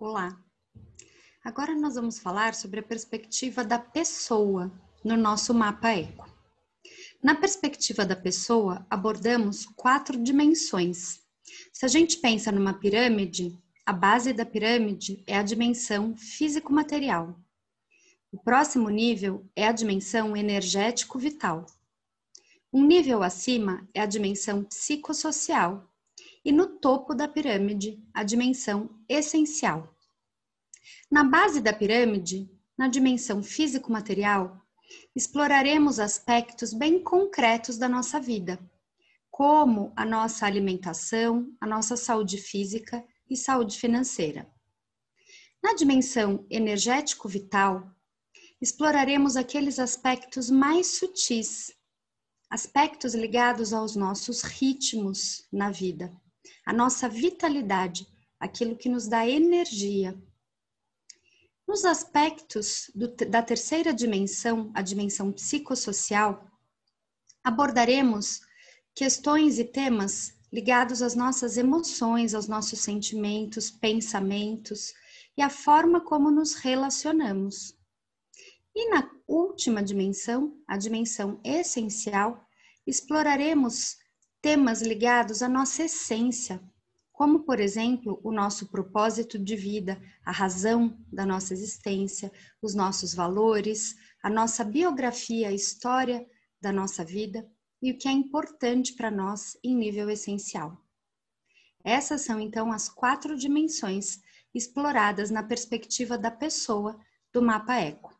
Olá! Agora nós vamos falar sobre a perspectiva da pessoa no nosso mapa eco. Na perspectiva da pessoa, abordamos quatro dimensões. Se a gente pensa numa pirâmide, a base da pirâmide é a dimensão físico-material. O próximo nível é a dimensão energético-vital. Um nível acima é a dimensão psicossocial, e no topo da pirâmide, a dimensão essencial. Na base da pirâmide, na dimensão físico-material, exploraremos aspectos bem concretos da nossa vida, como a nossa alimentação, a nossa saúde física e saúde financeira. Na dimensão energético-vital, exploraremos aqueles aspectos mais sutis, aspectos ligados aos nossos ritmos na vida a nossa vitalidade, aquilo que nos dá energia. Nos aspectos do, da terceira dimensão, a dimensão psicossocial, abordaremos questões e temas ligados às nossas emoções, aos nossos sentimentos, pensamentos e à forma como nos relacionamos. E na última dimensão, a dimensão essencial, exploraremos temas ligados à nossa essência, como, por exemplo, o nosso propósito de vida, a razão da nossa existência, os nossos valores, a nossa biografia, a história da nossa vida e o que é importante para nós em nível essencial. Essas são então as quatro dimensões exploradas na perspectiva da pessoa do mapa Eco.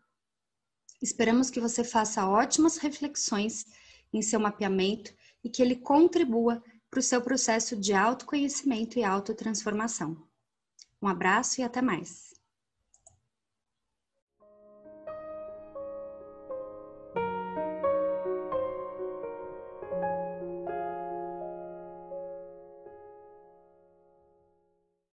Esperamos que você faça ótimas reflexões em seu mapeamento e que ele contribua para o seu processo de autoconhecimento e autotransformação. Um abraço e até mais!